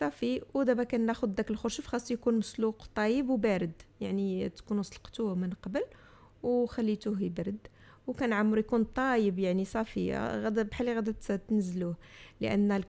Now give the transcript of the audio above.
صافي ودابا كناخذ داك الخرشف خاصو يكون مسلوق طايب وبارد يعني تكونوا سلقتوه من قبل وخليتوه يبرد وكان عمرو يكون طايب يعني صافي غدا بحال غدا تنزلوه لان